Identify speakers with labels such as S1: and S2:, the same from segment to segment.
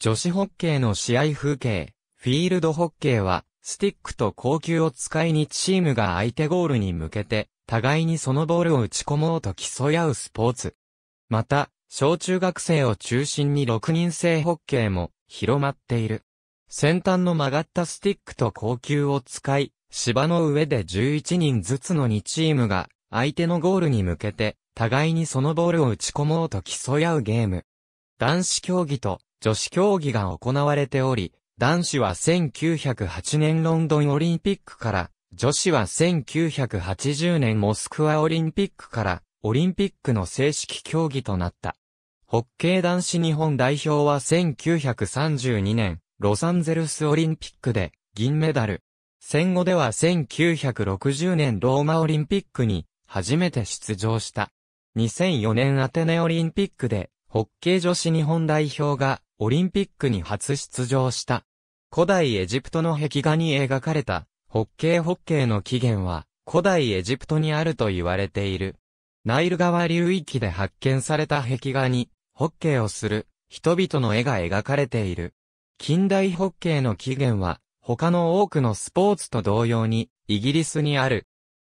S1: 女子ホッケーの試合風景。フィールドホッケーは、スティックと高級を使いにチームが相手ゴールに向けて、互いにそのボールを打ち込もうと競い合うスポーツ。また、小中学生を中心に6人制ホッケーも広まっている。先端の曲がったスティックと高級を使い、芝の上で11人ずつの2チームが、相手のゴールに向けて、互いにそのボールを打ち込もうと競い合うゲーム。男子競技と女子競技が行われており、男子は1908年ロンドンオリンピックから、女子は1980年モスクワオリンピックから、オリンピックの正式競技となった。ホッケー男子日本代表は1932年、ロサンゼルスオリンピックで銀メダル。戦後では1960年ローマオリンピックに初めて出場した。2004年アテネオリンピックでホッケー女子日本代表がオリンピックに初出場した。古代エジプトの壁画に描かれた、ホッケーホッケーの起源は、古代エジプトにあると言われている。ナイル川流域で発見された壁画に、ホッケーをする、人々の絵が描かれている。近代ホッケーの起源は、他の多くのスポーツと同様に、イギリスにある。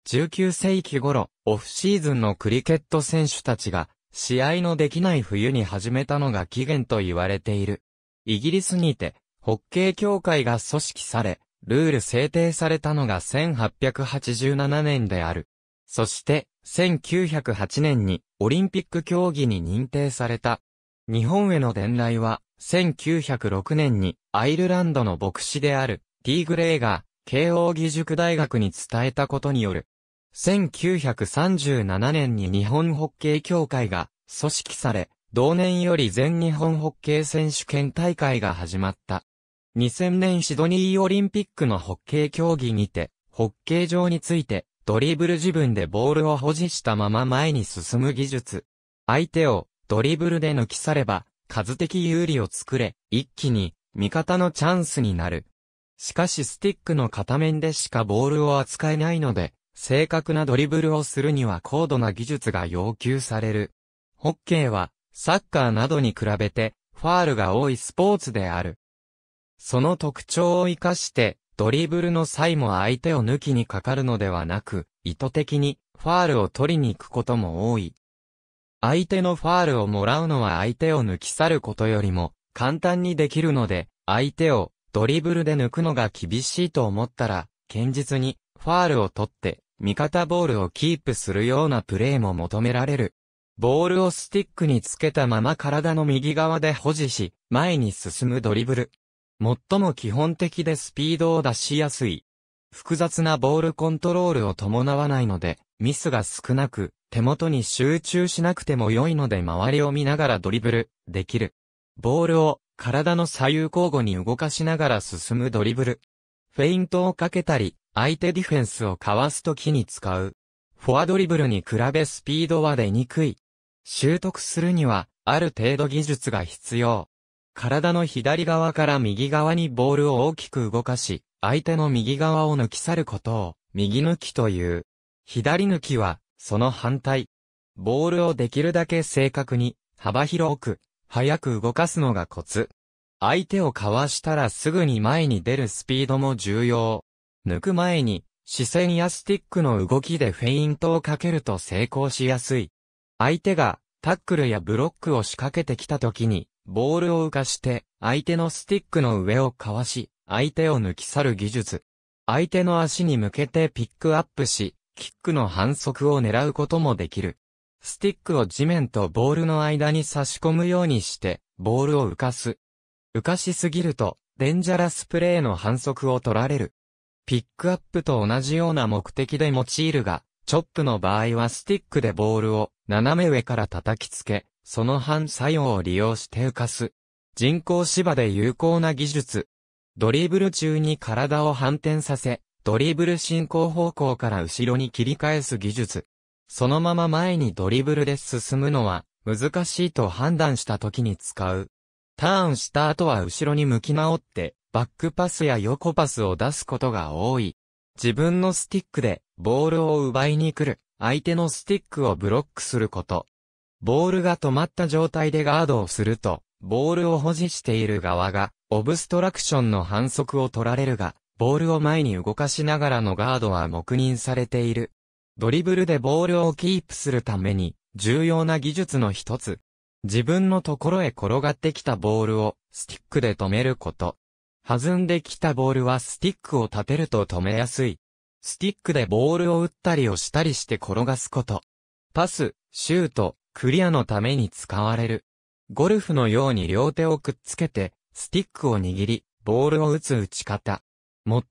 S1: 19世紀頃、オフシーズンのクリケット選手たちが、試合のできない冬に始めたのが起源と言われている。イギリスにて、ホッケー協会が組織され、ルール制定されたのが1887年である。そして、1908年にオリンピック競技に認定された。日本への伝来は、1906年にアイルランドの牧師である、ティーグレイが、慶応義塾大学に伝えたことによる。1937年に日本ホッケー協会が組織され、同年より全日本ホッケー選手権大会が始まった。2000年シドニーオリンピックのホッケー競技にて、ホッケー場について、ドリブル自分でボールを保持したまま前に進む技術。相手をドリブルで抜き去れば、数的有利を作れ、一気に味方のチャンスになる。しかしスティックの片面でしかボールを扱えないので、正確なドリブルをするには高度な技術が要求される。ホッケーは、サッカーなどに比べて、ファールが多いスポーツである。その特徴を活かして、ドリブルの際も相手を抜きにかかるのではなく、意図的にファールを取りに行くことも多い。相手のファールをもらうのは相手を抜き去ることよりも簡単にできるので、相手をドリブルで抜くのが厳しいと思ったら、堅実にファールを取って味方ボールをキープするようなプレーも求められる。ボールをスティックにつけたまま体の右側で保持し、前に進むドリブル。最も基本的でスピードを出しやすい。複雑なボールコントロールを伴わないので、ミスが少なく、手元に集中しなくても良いので周りを見ながらドリブル、できる。ボールを体の左右交互に動かしながら進むドリブル。フェイントをかけたり、相手ディフェンスをかわすときに使う。フォアドリブルに比べスピードは出にくい。習得するには、ある程度技術が必要。体の左側から右側にボールを大きく動かし、相手の右側を抜き去ることを、右抜きという。左抜きは、その反対。ボールをできるだけ正確に、幅広く、早く動かすのがコツ。相手をかわしたらすぐに前に出るスピードも重要。抜く前に、視線やスティックの動きでフェイントをかけると成功しやすい。相手がタックルやブロックを仕掛けてきた時に、ボールを浮かして、相手のスティックの上をかわし、相手を抜き去る技術。相手の足に向けてピックアップし、キックの反則を狙うこともできる。スティックを地面とボールの間に差し込むようにして、ボールを浮かす。浮かしすぎると、デンジャラスプレーの反則を取られる。ピックアップと同じような目的で用いるが、チョップの場合はスティックでボールを斜め上から叩きつけ、その反作用を利用して浮かす。人工芝で有効な技術。ドリブル中に体を反転させ、ドリブル進行方向から後ろに切り返す技術。そのまま前にドリブルで進むのは難しいと判断した時に使う。ターンした後は後ろに向き直ってバックパスや横パスを出すことが多い。自分のスティックでボールを奪いに来る、相手のスティックをブロックすること。ボールが止まった状態でガードをすると、ボールを保持している側が、オブストラクションの反則を取られるが、ボールを前に動かしながらのガードは黙認されている。ドリブルでボールをキープするために、重要な技術の一つ。自分のところへ転がってきたボールを、スティックで止めること。弾んできたボールはスティックを立てると止めやすい。スティックでボールを打ったりをしたりして転がすこと。パス、シュート、クリアのために使われる。ゴルフのように両手をくっつけて、スティックを握り、ボールを打つ打ち方。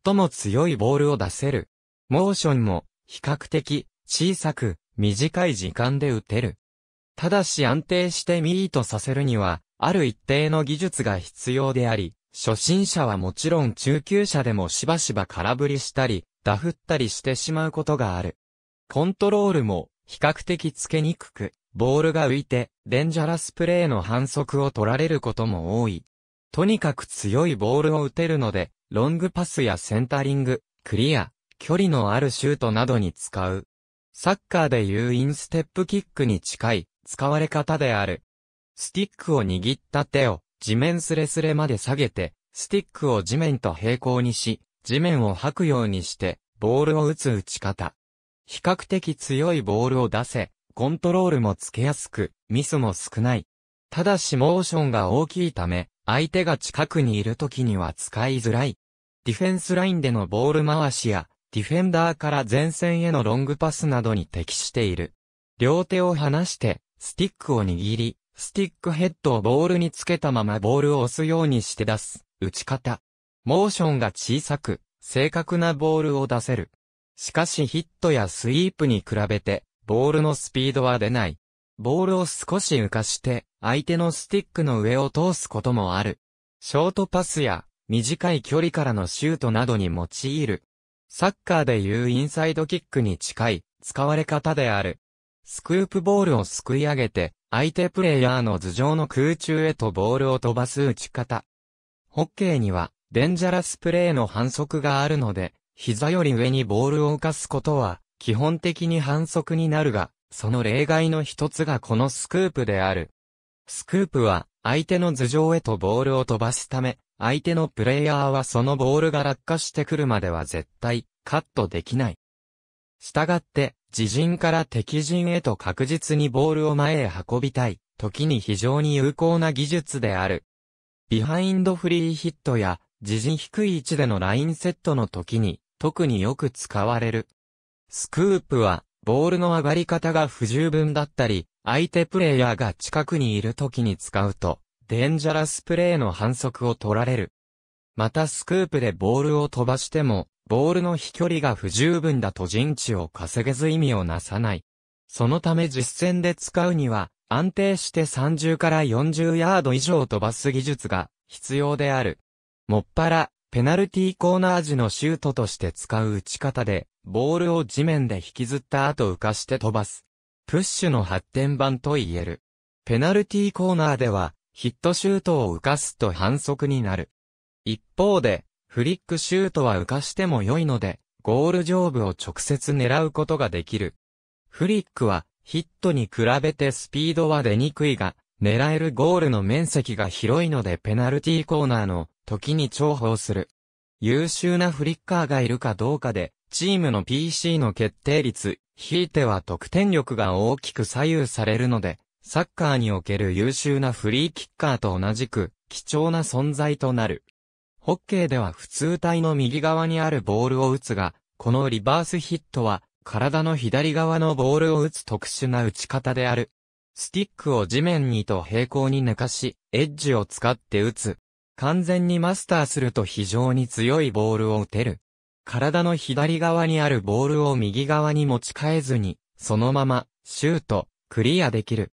S1: 最も強いボールを出せる。モーションも、比較的、小さく、短い時間で打てる。ただし安定してミートさせるには、ある一定の技術が必要であり、初心者はもちろん中級者でもしばしば空振りしたり、ダフったりしてしまうことがある。コントロールも比較的つけにくく、ボールが浮いて、デンジャラスプレーの反則を取られることも多い。とにかく強いボールを打てるので、ロングパスやセンタリング、クリア、距離のあるシュートなどに使う。サッカーでいうインステップキックに近い使われ方である。スティックを握った手を地面すれすれまで下げて、スティックを地面と平行にし、地面を吐くようにして、ボールを打つ打ち方。比較的強いボールを出せ、コントロールもつけやすく、ミスも少ない。ただしモーションが大きいため、相手が近くにいる時には使いづらい。ディフェンスラインでのボール回しや、ディフェンダーから前線へのロングパスなどに適している。両手を離して、スティックを握り、スティックヘッドをボールにつけたままボールを押すようにして出す、打ち方。モーションが小さく、正確なボールを出せる。しかしヒットやスイープに比べて、ボールのスピードは出ない。ボールを少し浮かして、相手のスティックの上を通すこともある。ショートパスや、短い距離からのシュートなどに用いる。サッカーでいうインサイドキックに近い、使われ方である。スクープボールをすくい上げて、相手プレイヤーの頭上の空中へとボールを飛ばす打ち方。ホッケーには、デンジャラスプレーの反則があるので、膝より上にボールを浮かすことは、基本的に反則になるが、その例外の一つがこのスクープである。スクープは、相手の頭上へとボールを飛ばすため、相手のプレイヤーはそのボールが落下してくるまでは絶対、カットできない。したがって、自陣から敵陣へと確実にボールを前へ運びたい、時に非常に有効な技術である。ビハインドフリーヒットや、自陣低い位置でのラインセットの時に、特によく使われる。スクープは、ボールの上がり方が不十分だったり、相手プレイヤーが近くにいる時に使うと、デンジャラスプレーの反則を取られる。またスクープでボールを飛ばしても、ボールの飛距離が不十分だと陣地を稼げず意味をなさない。そのため実戦で使うには、安定して30から40ヤード以上飛ばす技術が必要である。もっぱら、ペナルティーコーナー時のシュートとして使う打ち方で、ボールを地面で引きずった後浮かして飛ばす。プッシュの発展版と言える。ペナルティーコーナーでは、ヒットシュートを浮かすと反則になる。一方で、フリックシュートは浮かしても良いので、ゴール上部を直接狙うことができる。フリックは、ヒットに比べてスピードは出にくいが、狙えるゴールの面積が広いのでペナルティーコーナーの時に重宝する。優秀なフリッカーがいるかどうかで、チームの PC の決定率、ひいては得点力が大きく左右されるので、サッカーにおける優秀なフリーキッカーと同じく、貴重な存在となる。ホッケーでは普通体の右側にあるボールを打つが、このリバースヒットは、体の左側のボールを打つ特殊な打ち方である。スティックを地面にと平行に寝かし、エッジを使って打つ。完全にマスターすると非常に強いボールを打てる。体の左側にあるボールを右側に持ち替えずに、そのまま、シュート、クリアできる。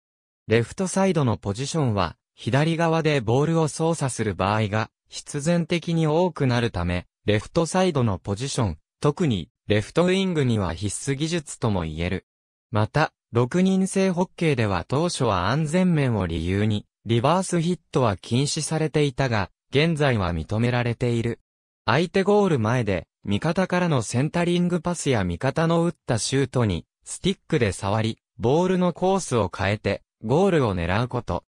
S1: レフトサイドのポジションは、左側でボールを操作する場合が必然的に多くなるため、レフトサイドのポジション、特にレフトウィングには必須技術とも言える。また、6人制ホッケーでは当初は安全面を理由に、リバースヒットは禁止されていたが、現在は認められている。相手ゴール前で、味方からのセンタリングパスや味方の打ったシュートに、スティックで触り、ボールのコースを変えて、ゴールを狙うこと。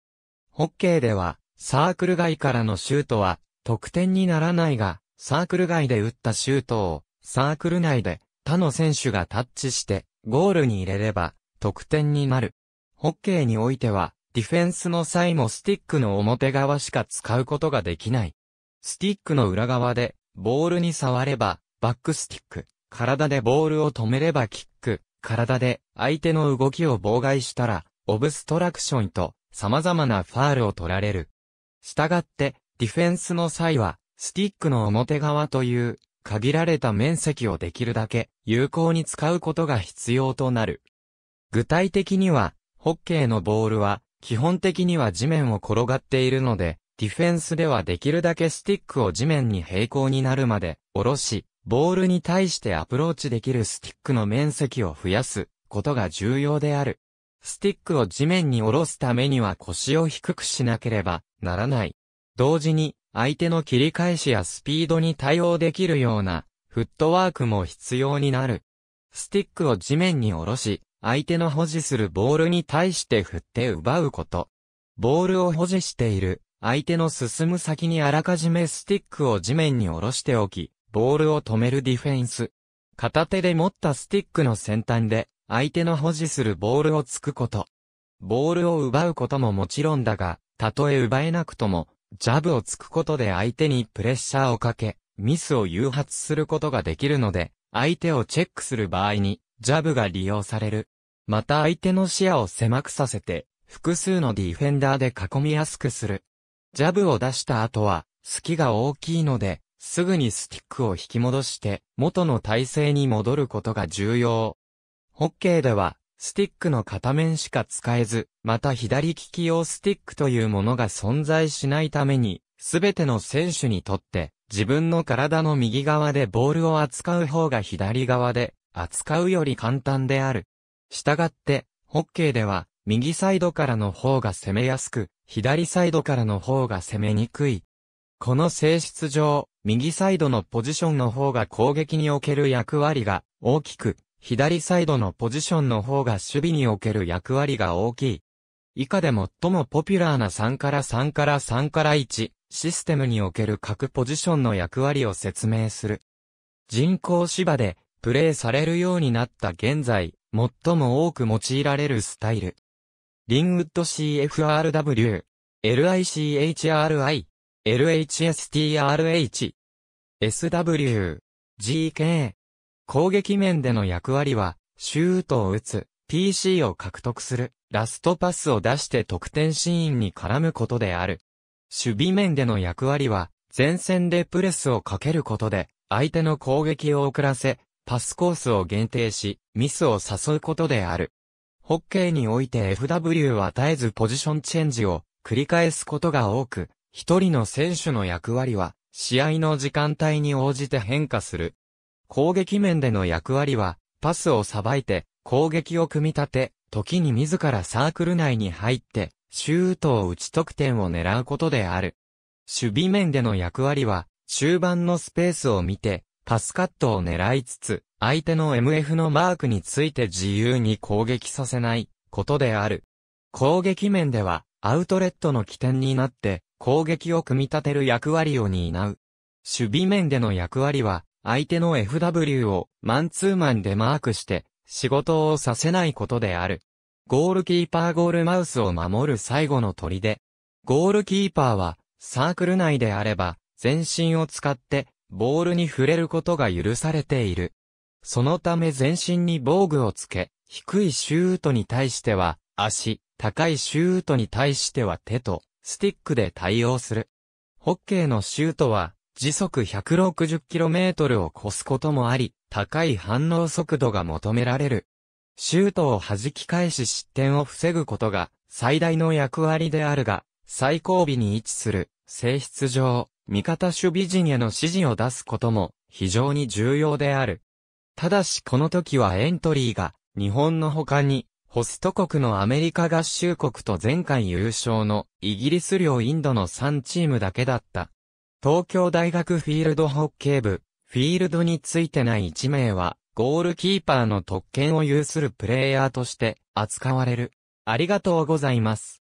S1: ホッケーでは、サークル外からのシュートは、得点にならないが、サークル外で打ったシュートを、サークル内で、他の選手がタッチして、ゴールに入れれば、得点になる。ホッケーにおいては、ディフェンスの際もスティックの表側しか使うことができない。スティックの裏側で、ボールに触れば、バックスティック。体でボールを止めればキック。体で、相手の動きを妨害したら、オブストラクションと様々なファールを取られる。したがって、ディフェンスの際は、スティックの表側という、限られた面積をできるだけ有効に使うことが必要となる。具体的には、ホッケーのボールは、基本的には地面を転がっているので、ディフェンスではできるだけスティックを地面に平行になるまで、下ろし、ボールに対してアプローチできるスティックの面積を増やすことが重要である。スティックを地面に下ろすためには腰を低くしなければならない。同時に、相手の切り返しやスピードに対応できるような、フットワークも必要になる。スティックを地面に下ろし、相手の保持するボールに対して振って奪うこと。ボールを保持している、相手の進む先にあらかじめスティックを地面に下ろしておき、ボールを止めるディフェンス。片手で持ったスティックの先端で、相手の保持するボールをつくこと。ボールを奪うことももちろんだが、たとえ奪えなくとも、ジャブをつくことで相手にプレッシャーをかけ、ミスを誘発することができるので、相手をチェックする場合に、ジャブが利用される。また相手の視野を狭くさせて、複数のディフェンダーで囲みやすくする。ジャブを出した後は、隙が大きいので、すぐにスティックを引き戻して、元の体勢に戻ることが重要。ホッケーでは、スティックの片面しか使えず、また左利き用スティックというものが存在しないために、すべての選手にとって、自分の体の右側でボールを扱う方が左側で、扱うより簡単である。したがって、ホッケーでは、右サイドからの方が攻めやすく、左サイドからの方が攻めにくい。この性質上、右サイドのポジションの方が攻撃における役割が大きく左サイドのポジションの方が守備における役割が大きい。以下で最もポピュラーな3から3から3から1システムにおける各ポジションの役割を説明する。人工芝でプレーされるようになった現在、最も多く用いられるスタイル。リンウッド CFRW、LICHRI、LHSTRH、SW、GK、攻撃面での役割は、シュートを打つ、PC を獲得する、ラストパスを出して得点シーンに絡むことである。守備面での役割は、前線でプレスをかけることで、相手の攻撃を遅らせ、パスコースを限定し、ミスを誘うことである。ホッケーにおいて FW は絶えずポジションチェンジを繰り返すことが多く、一人の選手の役割は、試合の時間帯に応じて変化する。攻撃面での役割は、パスをさばいて、攻撃を組み立て、時に自らサークル内に入って、シュートを打ち得点を狙うことである。守備面での役割は、終盤のスペースを見て、パスカットを狙いつつ、相手の MF のマークについて自由に攻撃させないことである。攻撃面では、アウトレットの起点になって、攻撃を組み立てる役割を担う。守備面での役割は、相手の FW をマンツーマンでマークして仕事をさせないことである。ゴールキーパーゴールマウスを守る最後の砦。ゴールキーパーはサークル内であれば全身を使ってボールに触れることが許されている。そのため全身に防具をつけ、低いシュートに対しては足、高いシュートに対しては手とスティックで対応する。ホッケーのシュートは時速 160km を超すこともあり、高い反応速度が求められる。シュートを弾き返し失点を防ぐことが最大の役割であるが、最後尾に位置する性質上、味方守備陣への指示を出すことも非常に重要である。ただしこの時はエントリーが日本の他にホスト国のアメリカ合衆国と前回優勝のイギリス領インドの3チームだけだった。東京大学フィールドホッケー部、フィールドについてない1名は、ゴールキーパーの特権を有するプレイヤーとして扱われる。ありがとうございます。